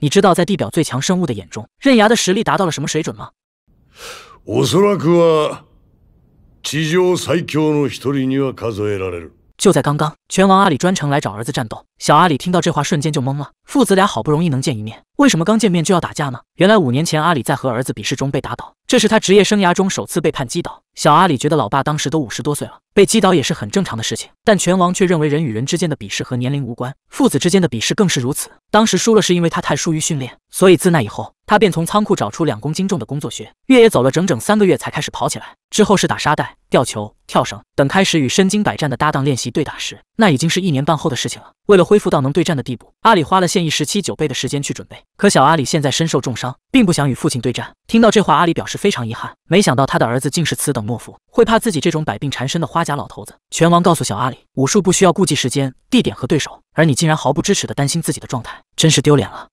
你知道在地表最强生物的眼中，刃牙的实力达到了什么水准吗？就在刚刚，拳王阿里专程来找儿子战斗。小阿里听到这话，瞬间就懵了。父子俩好不容易能见一面。为什么刚见面就要打架呢？原来五年前阿里在和儿子比试中被打倒，这是他职业生涯中首次被判击倒。小阿里觉得老爸当时都五十多岁了，被击倒也是很正常的事情。但拳王却认为人与人之间的比试和年龄无关，父子之间的比试更是如此。当时输了是因为他太疏于训练，所以自那以后他便从仓库找出两公斤重的工作靴，越野走了整整三个月才开始跑起来。之后是打沙袋、吊球、跳绳等。开始与身经百战的搭档练习对打时。那已经是一年半后的事情了。为了恢复到能对战的地步，阿里花了现役时期九倍的时间去准备。可小阿里现在身受重伤，并不想与父亲对战。听到这话，阿里表示非常遗憾，没想到他的儿子竟是此等懦夫，会怕自己这种百病缠身的花甲老头子。拳王告诉小阿里，武术不需要顾忌时间、地点和对手，而你竟然毫不知耻的担心自己的状态，真是丢脸了。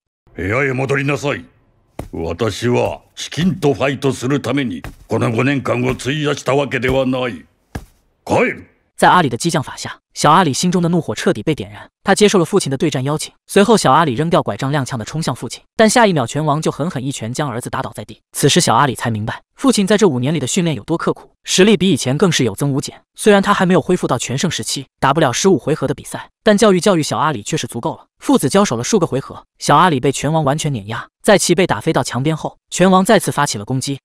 在阿里的激将法下。小阿里心中的怒火彻底被点燃，他接受了父亲的对战邀请。随后，小阿里扔掉拐杖，踉跄地冲向父亲，但下一秒拳王就狠狠一拳将儿子打倒在地。此时，小阿里才明白父亲在这五年里的训练有多刻苦，实力比以前更是有增无减。虽然他还没有恢复到全盛时期，打不了十五回合的比赛，但教育教育小阿里却是足够了。父子交手了数个回合，小阿里被拳王完全碾压。在其被打飞到墙边后，拳王再次发起了攻击。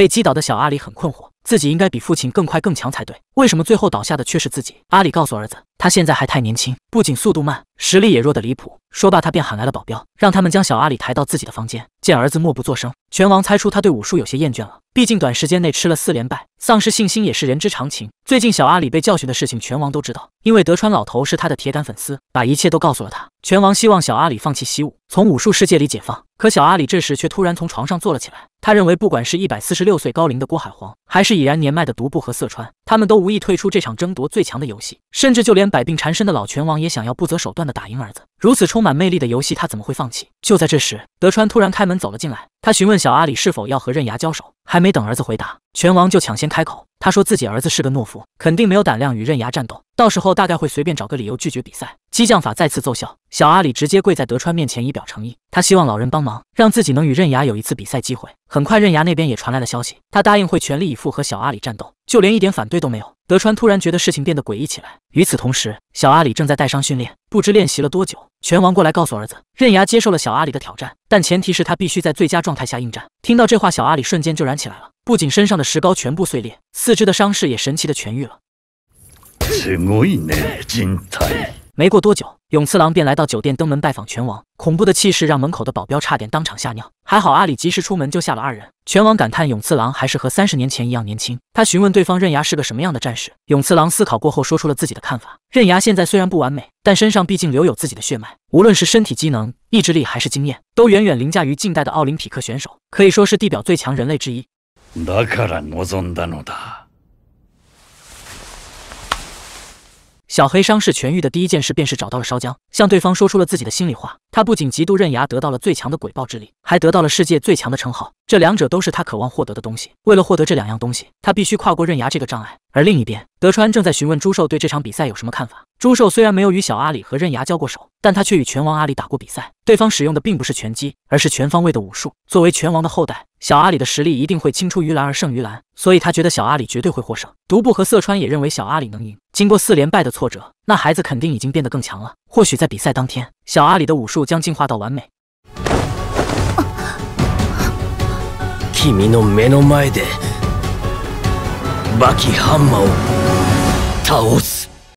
被击倒的小阿里很困惑，自己应该比父亲更快更强才对，为什么最后倒下的却是自己？阿里告诉儿子，他现在还太年轻，不仅速度慢，实力也弱得离谱。说罢，他便喊来了保镖，让他们将小阿里抬到自己的房间。见儿子默不作声，拳王猜出他对武术有些厌倦了，毕竟短时间内吃了四连败，丧失信心也是人之常情。最近小阿里被教训的事情，拳王都知道，因为德川老头是他的铁杆粉丝，把一切都告诉了他。拳王希望小阿里放弃习武，从武术世界里解放。可小阿里这时却突然从床上坐了起来。他认为，不管是一百四十六岁高龄的郭海皇，还是已然年迈的独步和色川，他们都无意退出这场争夺最强的游戏。甚至就连百病缠身的老拳王也想要不择手段的打赢儿子。如此充满魅力的游戏，他怎么会放弃？就在这时，德川突然开门走了进来，他询问小阿里是否要和刃牙交手。还没等儿子回答，拳王就抢先开口。他说自己儿子是个懦夫，肯定没有胆量与刃牙战斗，到时候大概会随便找个理由拒绝比赛。激将法再次奏效，小阿里直接跪在德川面前以表诚意。他希望老人帮忙，让自己能与刃牙有一次比赛机会。很快，刃牙那边也传来了消息，他答应会全力以赴和小阿里战斗，就连一点反对都没有。德川突然觉得事情变得诡异起来。与此同时，小阿里正在带伤训练，不知练习了多久。拳王过来告诉儿子，刃牙接受了小阿里的挑战，但前提是他必须在最佳状态下应战。听到这话，小阿里瞬间就燃起来了，不仅身上的石膏全部碎裂，四肢的伤势也神奇的痊愈了。没过多久，永次郎便来到酒店登门拜访拳王，恐怖的气势让门口的保镖差点当场吓尿。还好阿里及时出门救下了二人。拳王感叹：“永次郎还是和三十年前一样年轻。”他询问对方：“刃牙是个什么样的战士？”永次郎思考过后，说出了自己的看法：“刃牙现在虽然不完美，但身上毕竟留有自己的血脉，无论是身体机能、意志力还是经验，都远远凌驾于近代的奥林匹克选手，可以说是地表最强人类之一。”小黑伤势痊愈的第一件事便是找到了烧浆，向对方说出了自己的心里话。他不仅嫉妒刃牙得到了最强的鬼豹之力。还得到了世界最强的称号，这两者都是他渴望获得的东西。为了获得这两样东西，他必须跨过刃牙这个障碍。而另一边，德川正在询问朱寿对这场比赛有什么看法。朱寿虽然没有与小阿里和刃牙交过手，但他却与拳王阿里打过比赛。对方使用的并不是拳击，而是全方位的武术。作为拳王的后代，小阿里的实力一定会青出于蓝而胜于蓝，所以他觉得小阿里绝对会获胜。独步和色川也认为小阿里能赢。经过四连败的挫折，那孩子肯定已经变得更强了。或许在比赛当天，小阿里的武术将进化到完美。君の目の前でバキハンマを倒す